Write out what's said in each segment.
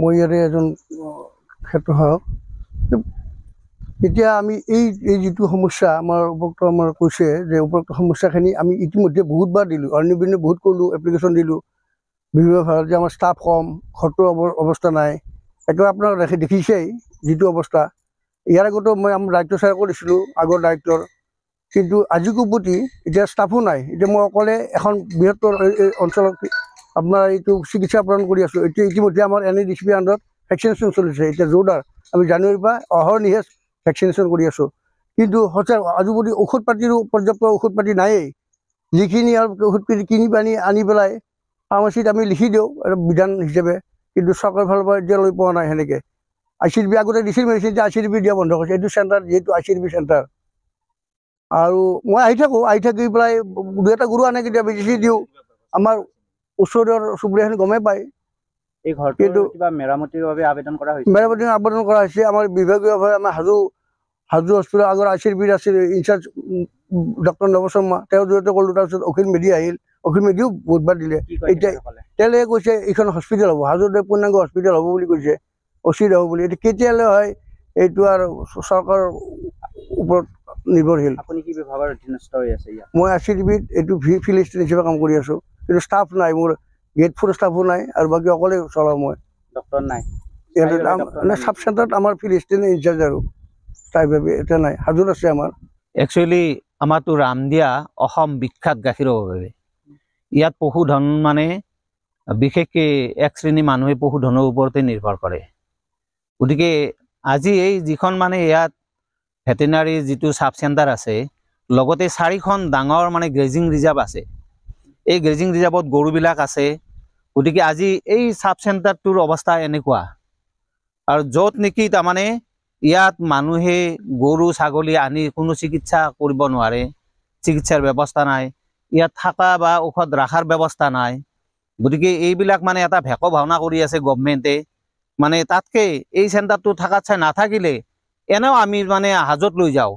মই ইয়াৰে এজন খেতসায়ক এতিয়া আমি এই এই যিটো সমস্যা আমাৰ উপৰোক্ত আমাৰ কৈছে যে উপৰোক্ত সমস্যাখিনি আমি ইতিমধ্যে বহুতবাৰ দিলোঁ বিৰ্ণি বহুত কৰিলোঁ এপ্লিকেশ্যন দিলোঁ বিভিন্ন ভাৰত যে আমাৰ ষ্টাফ কম ঘৰটোৰ অৱস্থা নাই একেবাৰে আপোনাৰ দেখি দেখিছেই যিটো অৱস্থা ইয়াৰ আগতেও মই আমাৰ দায়িত্ব চায়কো কৰিছিলোঁ আগৰ দায়িত্বৰ কিন্তু আজিকো প্ৰতি এতিয়া ষ্টাফো নাই এতিয়া মই অকলে এখন বৃহত্তৰ অঞ্চলত আপোনাৰ এইটো চিকিৎসা প্ৰদান কৰি আছো এটি ইতিমধ্যে আমার N D C P under vaccination চলছে এটা জোরদার আমি জানুয়ারির পর অহরনিহে ভ্যাকসিনেশন করে আসো কিন্তু হচ্ছে আজ পর্যন্ত ঔষধ পাতির পর্যাপ্ত ঔষধ পাতি নাই যিখি আর ঔষধ পাতি কিনি পানি আনি পেলাই ফার্মাসিত আমি লিখি দিও বিধান হিচাপে কিন্তু চৰকাৰৰ ফালৰ পৰা এতিয়া পোৱা নাই হেনকে আই সি বি আগতে দিছিল মেডিসিন আই সি বি দিয়া বন্ধ কৰিছে এইটো চেণ্টাৰ যিহেতু I C C B centre আৰু মই আহি থাকো আহি থাকি পেলাই দুই এটা গৰু আনে কেটে মেডিসিন দিও আমাৰ ওচৰৰ চুবুৰীয়াখিনি গমেই পায় এই আবেদন কৰা হৈছে মেৰামতিৰ আবেদন কৰা আমাৰ হাজু হাজু হস্পিটেলৰ আগৰ আইচিৰ আছিল ইনচাৰ্জ ডক্টৰ নৱ শৰ্মা তেওঁৰ জৰিয়তে ক'লো তাৰপিছত অখিল মেধি আহিল অখিল মেধিও বুধবাৰ দিলে এতিয়া তেওঁলোকে কৈছে এইখন হস্পিটেল হ'ব হাজুদেৱ পূৰ্ণাংগ হস্পিটেল হ'ব বুলি কৈছে অচিত হ'ব বুলি এতিয়া কেতিয়ালৈ হয় এইটো আৰু চৰকাৰৰ ওপৰত নিৰ্ভৰশীল আপুনি কি বিভাগৰ অধীনস্থ এইটো ভি ফিলিষ্টিন হিচাপে কাম কৰি আছোঁ কিন্তু ষ্টাফ নাই মোৰ গেট ফুড ষ্টাফো নাই আৰু বাকী অকলে চলাওঁ মই ডক্টৰ নাই চাব চেণ্টাৰত আমাৰ ফিলিষ্টিন ইনচাৰ্জ আৰু তাই বাবে এতিয়া নাই সাজুত আছে আমাৰ একচুৱেলি আমাৰতো ৰামদিয়া অসম বিখ্যাত গাখীৰৰ বাবে ইয়াত পশুধন মানে বিশেষকৈ এক শ্ৰেণী মানুহে পশুধনৰ ওপৰতে নিৰ্ভৰ কৰে গতিকে আজি এই যিখন মানে ইয়াত ভেটেনাৰী যিটো চাব চেণ্টাৰ আছে লগতে চাৰিখন ডাঙৰ মানে গ্ৰেজিং ৰিজাৰ্ভ আছে এই গ্ৰেজিং ৰিজাৰ্ভত গৰুবিলাক আছে গতিকে আজি এই চাব চেণ্টাৰটোৰ অৱস্থা এনেকুৱা আৰু য'ত নেকি তাৰমানে ইয়াত মানুহে গৰু ছাগলী আনি কোনো চিকিৎসা কৰিব নোৱাৰে চিকিৎসাৰ ব্যৱস্থা নাই ইয়াত থকা বা ঔষধ ৰখাৰ ব্যৱস্থা নাই গতিকে এইবিলাক মানে এটা ভেক ভাওনা কৰি আছে গভমেণ্টে মানে তাতকৈ এই চেণ্টাৰটো থকা চাই নাথাকিলে এনেও আমি মানে হাজত লৈ যাওঁ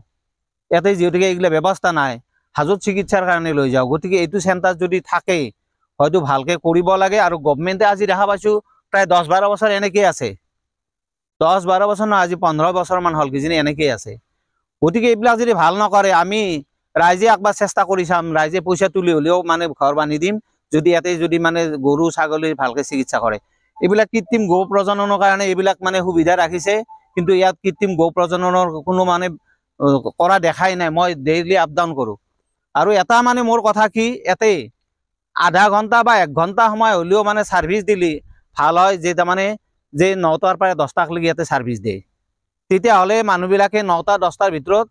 ইয়াতে যিহেতুকে এইগিলা ব্যৱস্থা নাই হাজত চিকিৎসার কারণে লো যাও গতি এই সেন্টার যদি থাকে হয়তো ভালকে করব লাগে আর গভর্নমেন্টে আজি দেখা পাইছো প্রায় দশ বারো বছর এনেকই আছে দশ বারো বছর না আজি পনেরো বছর মান হল কিজনি এনেকই আছে গতি এইবিল যদি ভাল নকরে আমি রাইজে একবার চেষ্টা করে চাম রাইজে পয়সা তুলি হলেও মানে ঘর বানি দিম যদি এতে যদি মানে গরু ছাগলী ভালকে চিকিৎসা করে এইবিল কৃত্রিম গো প্রজননের কারণে এইবিল মানে সুবিধা রাখিছে কিন্তু ইয়াত কৃত্রিম গো প্রজননের কোনো মানে করা দেখাই নাই মই ডেইলি আপডাউন করো আৰু এটা মানে মোৰ কথা কি ইয়াতে আধা ঘণ্টা বা এক ঘণ্টা সময় হ'লেও মানে ছাৰ্ভিচ দিলে ভাল হয় যে তাৰমানে যে নটাৰ পৰা দহটাক দহটাকলৈকে ইয়াতে ছাৰ্ভিচ দিয়ে তেতিয়াহ'লে মানুহবিলাকে নটা দহটাৰ ভিতৰত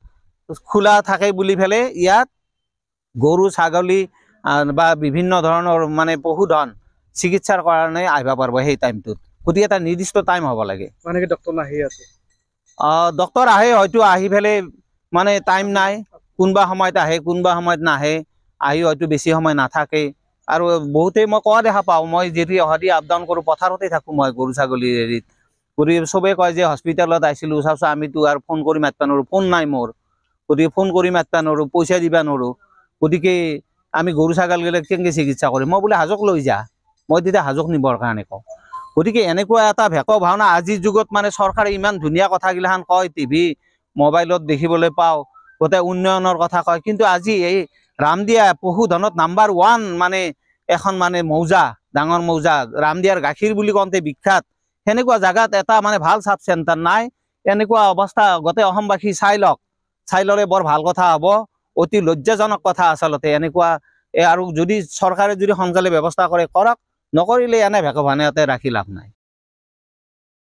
খোলা থাকে বুলি পেলাই ইয়াত গৰু ছাগলী বা বিভিন্ন ধৰণৰ মানে পশুধন চিকিৎসাৰ কাৰণে আহিব পাৰিব সেই টাইমটোত গতিকে এটা নিৰ্দিষ্ট টাইম হ'ব লাগে মানে ডক্টৰ আহে হয়তো আহি পেলাই মানে টাইম নাই কোনোবা সময়ত আহে কোনোবা সময়ত নাহে আহি হয়তো বেছি সময় নাথাকে আৰু বহুতেই মই কোৱা দেখা পাওঁ মই যেতিয়া অহাদি আপ ডাউন কৰোঁ পথাৰতে থাকোঁ মই গৰু ছাগলীৰ হেৰিত গতিকে চবেই কয় যে হস্পিটেলত আহিছিলোঁ চাওঁচোন আমিতো আৰু ফোন কৰি মাতিব নোৱাৰোঁ ফোন নাই মোৰ গতিকে ফোন কৰি মাতিব নোৱাৰোঁ পইচা দিব নোৱাৰোঁ গতিকে আমি গৰু ছাগলীবিলাক কেনেকৈ চিকিৎসা কৰিম মই বোলে হাজক লৈ যা মই তেতিয়া হাজক নিবৰ কাৰণে কওঁ গতিকে এনেকুৱা এটা ভেক ভাওনা আজিৰ যুগত মানে চৰকাৰে ইমান ধুনীয়া কথাগিলাখান কয় টিভি মোবাইলত দেখিবলৈ পাওঁ গোটেই উন্নয়নৰ কথা কয় কিন্তু আজি এই ৰামদিয়া পশুধনত নাম্বাৰ ওৱান মানে এখন মানে মৌজা ডাঙৰ মৌজা ৰামদিয়াৰ গাখীৰ বুলি কওঁতে বিখ্যাত সেনেকুৱা জেগাত এটা মানে ভাল চাব চেণ্টাৰ নাই এনেকুৱা অৱস্থা গোটেই অসমবাসী চাই লওক চাই ল'লে বৰ ভাল কথা হ'ব অতি লজ্জাজনক কথা আচলতে এনেকুৱা আৰু যদি চৰকাৰে যদি সোনকালে ব্যৱস্থা কৰে কৰক নকৰিলে এনে ভেকভানে ৰাখি লাভ নাই